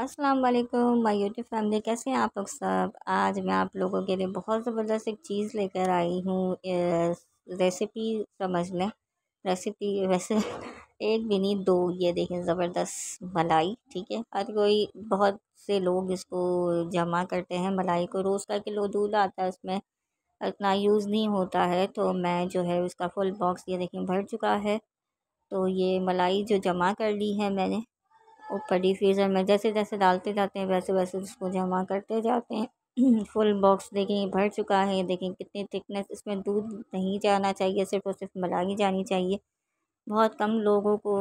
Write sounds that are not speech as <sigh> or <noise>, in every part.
अस्सलाम वालेकुम my YouTube family कैसे हैं आप लोग सब आज मैं आप लोगों के लिए बहुत ज़बरदस्त एक चीज़ लेकर आई हूँ रेसिपी समझ लें रेसिपी वैसे <laughs> एक भी नहीं दो ये देखें ज़बरदस्त मलाई ठीक है हर कोई बहुत से लोग इसको जमा करते हैं मलाई को रोज़ का किलो दूध आता है उसमें इतना यूज़ नहीं होता है तो मैं जो है उसका फुल बॉक्स ये देखें भर चुका है तो ये मलाई जो जमा कर ली है मैंने ऊपर फ्रीज़र में जैसे जैसे डालते जाते हैं वैसे वैसे उसको जमा करते जाते हैं फुल <clears throat> बॉक्स देखें भर चुका है देखें कितनी थिकनेस इसमें दूध नहीं जाना चाहिए सिर्फ और सिर्फ मलाई जानी चाहिए बहुत कम लोगों को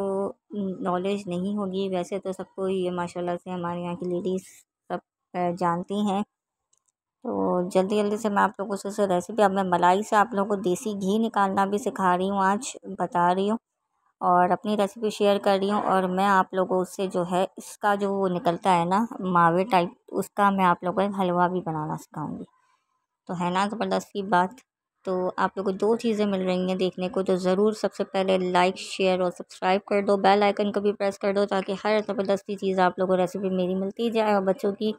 नॉलेज नहीं होगी वैसे तो सबको ये माशाल्लाह से हमारे यहाँ की लेडीज़ सब जानती हैं तो जल्दी जल्दी से मैं आप लोगों से रेसिपी अब मैं मलाई से आप लोगों को देसी घी निकालना भी सिखा रही हूँ आज बता रही हूँ और अपनी रेसिपी शेयर कर रही हूँ और मैं आप लोगों से जो है इसका जो वो निकलता है ना मावे टाइप उसका मैं आप लोगों को हलवा भी बनाना सिखाऊंगी तो है ना ज़बरदस्त की बात तो आप लोगों को दो चीज़ें मिल रही हैं देखने को तो ज़रूर सबसे पहले लाइक शेयर और सब्सक्राइब कर दो बेल आइकन को भी प्रेस कर दो ताकि हर ज़बरदस्ती चीज़ आप लोगों को रेसिपी मेरी मिलती जाए और बच्चों की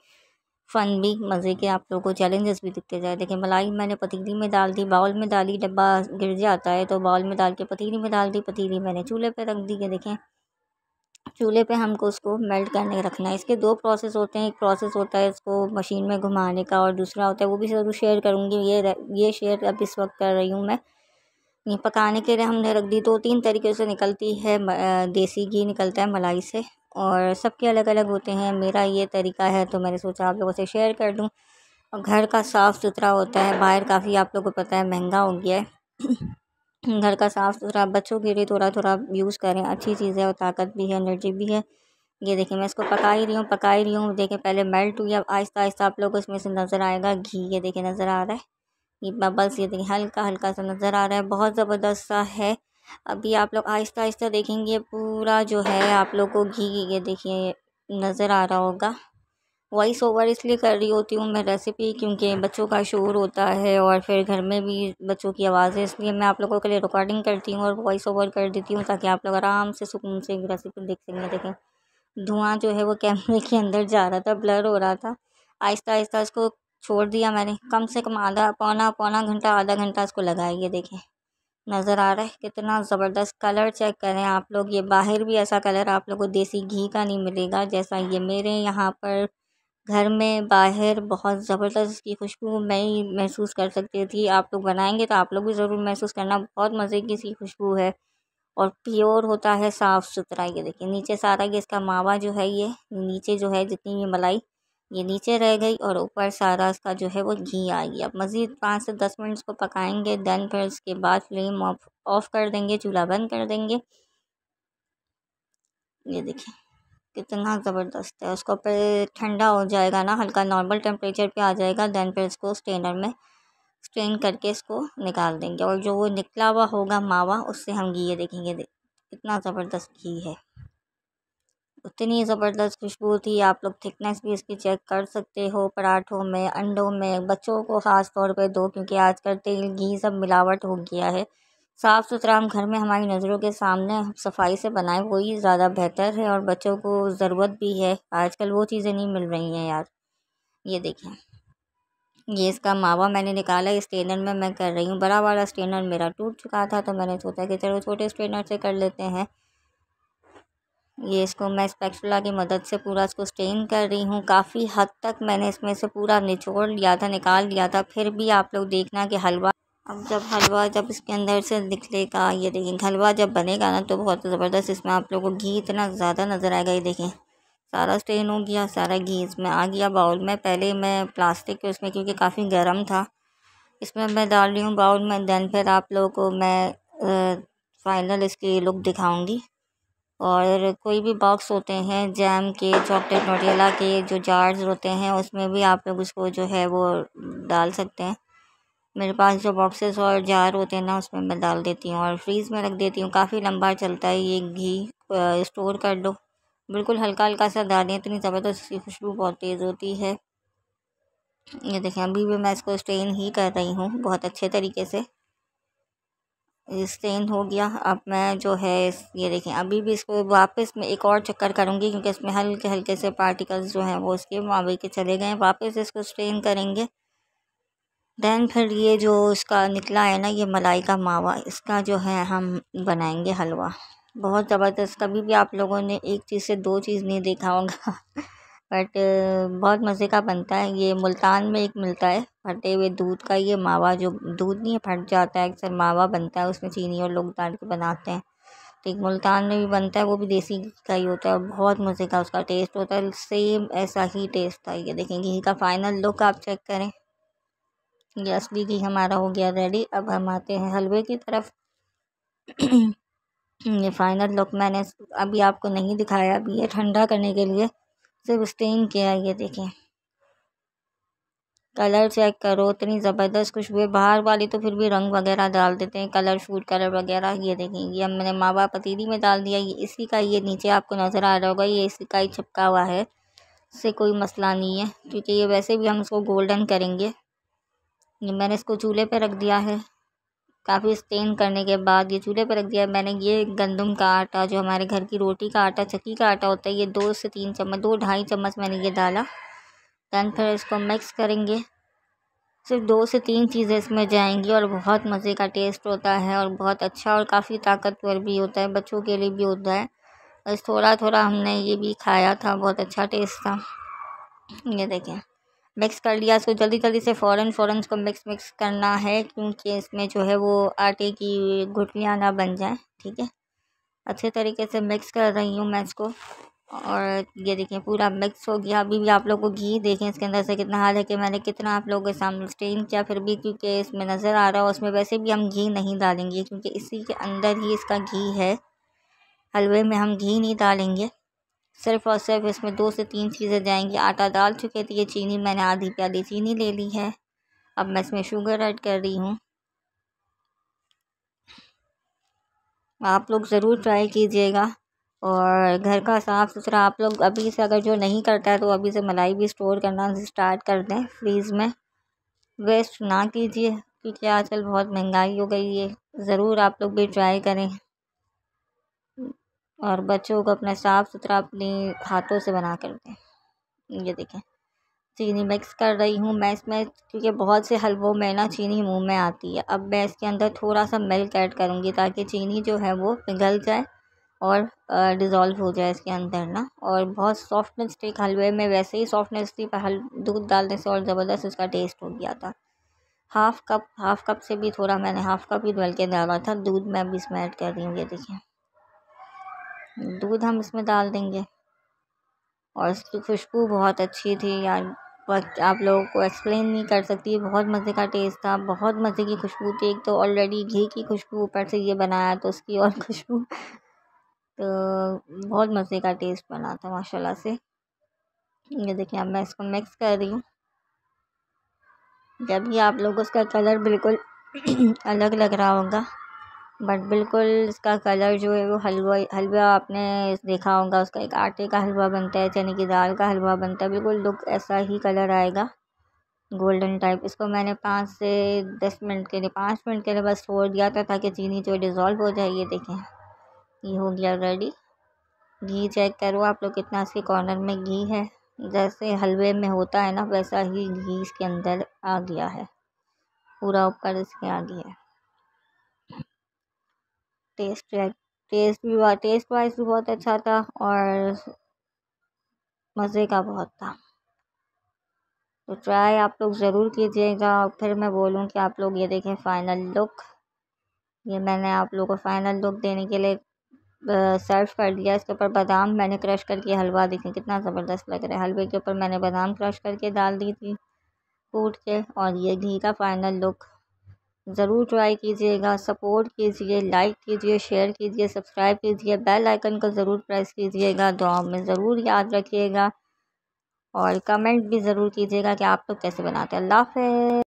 फ़न भी मज़े के आप लोगों को चैलेंजेस भी दिखते जाए देखिए मलाई मैंने पतीली में डाल दी बाउल में डाली डब्बा गिर जाता है तो बाउल में डाल के पतीली में डाल दी पतीली मैंने चूल्हे पे रख दी है देखें चूल्हे पे हमको उसको मेल्ट करने रखना है इसके दो प्रोसेस होते हैं एक प्रोसेस होता है इसको मशीन में घुमाने का और दूसरा होता है वो भी ज़रूर शेयर करूँगी ये ये शेयर अब इस वक्त कर रही हूँ मैं ये पकाने के लिए हमने रख दी दो तीन तरीके से निकलती है देसी घी निकलता है मलाई से और सबके अलग अलग होते हैं मेरा ये तरीका है तो मैंने सोचा आप लोगों से शेयर कर दूँ और घर का साफ़ सुथरा होता है बाहर काफ़ी आप लोगों को पता है महंगा हो गया है <clears throat> घर का साफ़ सुथरा बच्चों के लिए थोड़ा थोड़ा यूज़ करें अच्छी चीज़ है और ताकत भी है एनर्जी भी है ये देखिए मैं इसको पका ही रही हूँ पका ही रही हूँ देखें पहले मेल्ट हुई अब आहिस्ता आहिस्ता आप लोगों को इसमें से नज़र आएगा घी ये देखिए नज़र आ रहा है ये बबल्स ये देखिए हल्का हल्का सा नज़र आ रहा है बहुत ज़बरदस्त सा है अभी आप लोग आहिस्ता आहिस्ता देखेंगे पूरा जो है आप लोग को घी ये देखिए नज़र आ रहा होगा वॉइस ओवर इसलिए कर रही होती हूँ मैं रेसिपी क्योंकि बच्चों का शोर होता है और फिर घर में भी बच्चों की आवाज़ है इसलिए मैं आप लोगों के लिए रिकॉर्डिंग करती हूँ और वॉइस ओवर कर देती हूँ ताकि आप लोग आराम से सुकून से रेसिपी देख सकें देखें धुआं जो है वो कैमरे के अंदर जा रहा था ब्लर हो रहा था आहिस्ता आहिस्ता इसको छोड़ दिया मैंने कम से कम आधा पौना पौना घंटा आधा घंटा इसको लगाया ये देखें नज़र आ रहा है कितना ज़बरदस्त कलर चेक करें आप लोग ये बाहर भी ऐसा कलर आप लोग को देसी घी का नहीं मिलेगा जैसा ये मेरे यहाँ पर घर में बाहर बहुत ज़बरदस्त इसकी खुशबू मैं ही महसूस कर सकती थी आप लोग बनाएंगे तो आप लोग भी ज़रूर महसूस करना बहुत मज़े की इसकी खुशबू है और प्योर होता है साफ़ सुथरा ये देखिए नीचे सारा ये इसका मावा जो है ये नीचे जो है जितनी ये मलाई ये नीचे रह गई और ऊपर सारा इसका जो है वो घी आ गया मज़ीद पाँच से दस मिनट इसको पकाएंगे दैन फिर इसके बाद फ्लेम ऑफ ऑफ़ कर देंगे चूल्हा बंद कर देंगे ये देखिए कितना ज़बरदस्त है उसको फिर ठंडा हो जाएगा ना हल्का नॉर्मल टेम्परेचर पे आ जाएगा दैन फिर इसको स्ट्रेनर में स्ट्रेन करके इसको निकाल देंगे और जो वो निकला हुआ होगा मावा उससे हम घी ये देखेंगे कितना ज़बरदस्त घी है उतनी ज़बरदस्त खुशबू थी आप लोग थिकनेस भी इसकी चेक कर सकते हो पराठों में अंडों में बच्चों को ख़ास तौर पे दो क्योंकि आजकल तेल घी सब मिलावट हो गया है साफ़ सुथरा हम घर में हमारी नज़रों के सामने सफाई से बनाए वही ज़्यादा बेहतर है और बच्चों को ज़रूरत भी है आजकल वो चीज़ें नहीं मिल रही हैं यार ये देखें ये इसका मावा मैंने निकाला इस स्टेनर में मैं कर रही हूँ बड़ा वाला स्टेनर मेरा टूट चुका था तो मैंने सोचा कि चलो छोटे स्टेनर से कर लेते हैं ये इसको मैं स्पैचुला की मदद से पूरा इसको स्टेन कर रही हूँ काफ़ी हद तक मैंने इसमें से पूरा निचोड़ लिया था निकाल लिया था फिर भी आप लोग देखना कि हलवा अब जब हलवा जब इसके अंदर से निकलेगा ये देखें हलवा जब बनेगा ना तो बहुत ज़बरदस्त इसमें आप लोगों को घी इतना ज़्यादा नज़र आएगा ये देखें सारा स्टेन हो गया सारा घी इसमें आ गया बाउल में पहले मैं प्लास्टिक के उसमें क्योंकि काफ़ी गर्म था इसमें मैं डाल रही हूँ बाउल में दैन फिर आप लोगों को मैं फ़ाइनल इसकी लुक दिखाऊँगी और कोई भी बॉक्स होते हैं जैम के चॉकलेट नोटेला के जो जार्स होते हैं उसमें भी आप लोग उसको जो है वो डाल सकते हैं मेरे पास जो बॉक्सेस और जार होते हैं ना उसमें मैं डाल देती हूँ और फ्रीज़ में रख देती हूँ काफ़ी लंबा चलता है ये घी स्टोर कर लो बिल्कुल हल्का हल्का सा डालें इतनी ज़बरदस्त उसकी खुशबू बहुत तेज़ होती है ये देखें अभी भी मैं इसको स्ट्रेन ही कर रही हूँ बहुत अच्छे तरीके से स्टेन हो गया अब मैं जो है ये देखें अभी भी इसको वापस मैं एक और चक्कर करूँगी क्योंकि इसमें हल्के हल्के से पार्टिकल्स जो हैं वो इसके मावे के चले गए वापस इसको स्टेन करेंगे दैन फिर ये जो इसका निकला है ना ये मलाई का मावा इसका जो है हम बनाएंगे हलवा बहुत ज़बरदस्त कभी भी आप लोगों ने एक चीज़ से दो चीज़ नहीं देखा होगा बट बहुत मज़े का बनता है ये मुल्तान में एक मिलता है फटे हुए दूध का ये मावा जो दूध नहीं फट जाता है अक्सर मावा बनता है उसमें चीनी और लोग डाल के बनाते हैं तो एक मुल्तान में भी बनता है वो भी देसी घी का ही होता है और बहुत मज़े का उसका टेस्ट होता है सेम ऐसा ही टेस्ट था ये देखें घी का फाइनल लुक आप चेक करें ये असली घी हमारा हो गया रेडी अब हम आते हैं हलवे की तरफ <clears throat> ये फाइनल लुक मैंने अभी आपको नहीं दिखाया अभी ये ठंडा करने के लिए सिर्फ स्टेन किया है ये देखें कलर चेक करो इतनी ज़बरदस्त खुशबू है बाहर वाली तो फिर भी रंग वगैरह डाल देते हैं कलर फूड कलर वगैरह ये देखें ये मैंने बाप पतीली में डाल दिया ये इसी का ये नीचे आपको नज़र आ रहा होगा ये इसी का ही छिपका हुआ है इससे कोई मसला नहीं है क्योंकि ये वैसे भी हम इसको गोल्डन करेंगे ये मैंने इसको चूल्हे पर रख दिया है काफ़ी स्टेन करने के बाद ये चूल्हे पर रख दिया मैंने ये गंदम का आटा जो हमारे घर की रोटी का आटा चक्की का आटा होता है ये दो से तीन चम्मच दो ढाई चम्मच मैंने ये डाला दैन फिर इसको मिक्स करेंगे सिर्फ दो से तीन चीज़ें इसमें जाएंगी और बहुत मज़े का टेस्ट होता है और बहुत अच्छा और काफ़ी ताकतवर भी होता है बच्चों के लिए भी होता है बस थोड़ा थोड़ा हमने ये भी खाया था बहुत अच्छा टेस्ट था ये देखें मिक्स कर लिया इसको जल्दी जल्दी से फ़ौरन फ़ौरन इसको मिक्स मिक्स करना है क्योंकि इसमें जो है वो आटे की घुटलियाँ ना बन जाएँ ठीक है अच्छे तरीके से मिक्स कर रही हूँ मैं इसको और ये देखिए पूरा मिक्स हो गया अभी भी आप लोग को घी देखें इसके अंदर से कितना हाल है कि मैंने कितना आप लोगों के सामने स्टेन किया फिर भी क्योंकि इसमें नज़र आ रहा है उसमें वैसे भी हम घी नहीं डालेंगे क्योंकि इसी के अंदर ही इसका घी है हलवे में हम घी नहीं डालेंगे सिर्फ और सिर्फ इसमें दो से तीन चीज़ें जाएंगी आटा डाल चुके थे ये चीनी मैंने आधी प्याली चीनी ले ली है अब मैं इसमें शुगर ऐड कर रही हूँ आप लोग ज़रूर ट्राई कीजिएगा और घर का साफ़ सुथरा आप लोग अभी से अगर जो नहीं करता है तो अभी से मलाई भी स्टोर करना स्टार्ट कर दें फ्रीज़ में वेस्ट ना कीजिए क्योंकि आजकल बहुत महंगाई हो गई है ज़रूर आप लोग भी ट्राई करें और बच्चों को अपना साफ़ सुथरा अपने हाथों से बना कर दें ये देखें चीनी मिक्स कर रही हूँ मैं इसमें क्योंकि बहुत से हलवों में ना चीनी मुंह में आती है अब मैं इसके अंदर थोड़ा सा मिल्क ऐड करूँगी ताकि चीनी जो है वो पिघल जाए और डिज़ोल्व हो जाए इसके अंदर ना और बहुत सॉफ्टनेस थी हलवे में वैसे ही सॉफ्टनेस थी पर दूध डालने से और ज़बरदस्त उसका टेस्ट हो गया था हाफ़ कप हाफ़ कप से भी थोड़ा मैंने हाफ़ कप ही डाल के डाला था दूध मैं अभी इसमें ऐड कर रही हूँ ये देखिए दूध हम इसमें डाल देंगे और इसकी खुशबू बहुत अच्छी थी यार आप लोगों को एक्सप्लेन नहीं कर सकती बहुत मज़े का टेस्ट था बहुत मज़े की खुशबू थी एक तो ऑलरेडी घी की खुशबू ऊपर से ये बनाया तो उसकी और <laughs> खुशबू तो बहुत मज़े का टेस्ट बना था माशाल्लाह से ये देखिए अब मैं इसको मिक्स कर रही हूँ जब ये आप लोग उसका कलर बिल्कुल <clears throat> अलग लग रहा होगा बट बिल्कुल इसका कलर जो है वो हलवा हलवा आपने देखा होगा उसका एक आटे का हलवा बनता है चने की दाल का हलवा बनता है बिल्कुल लुक ऐसा ही कलर आएगा गोल्डन टाइप इसको मैंने पाँच से दस मिनट के लिए पाँच मिनट के लिए बस छोड़ दिया था ताकि चीनी जो डिज़ोल्व हो जाए ये देखें ये हो गया रेडी घी चेक करो आप लोग कितना इसके कॉर्नर में घी है जैसे हलवे में होता है ना वैसा ही घी इसके अंदर आ गया है पूरा ऊपर इसके आ गया है टेस्ट टेस्ट भी बहुत टेस्ट वाइज भी बहुत अच्छा था और मज़े का बहुत था तो ट्राई आप लोग ज़रूर कीजिएगा और फिर मैं बोलूँ कि आप लोग ये देखें फ़ाइनल लुक ये मैंने आप लोगों को फ़ाइनल लुक देने के लिए सर्व कर दिया इसके ऊपर बादाम मैंने क्रश करके हलवा देखें कितना ज़बरदस्त लग रहा है हलवे के ऊपर मैंने बादाम क्रश करके डाल दी थी कूट के और ये घी का फ़ाइनल लुक ज़रूर ट्राई कीजिएगा सपोर्ट कीजिए लाइक कीजिए शेयर कीजिए सब्सक्राइब कीजिए बेल आइकन को ज़रूर प्रेस कीजिएगा दुआ में ज़रूर याद रखिएगा और कमेंट भी ज़रूर कीजिएगा कि आप लोग कैसे बनाते हैं अल्लाह हाफ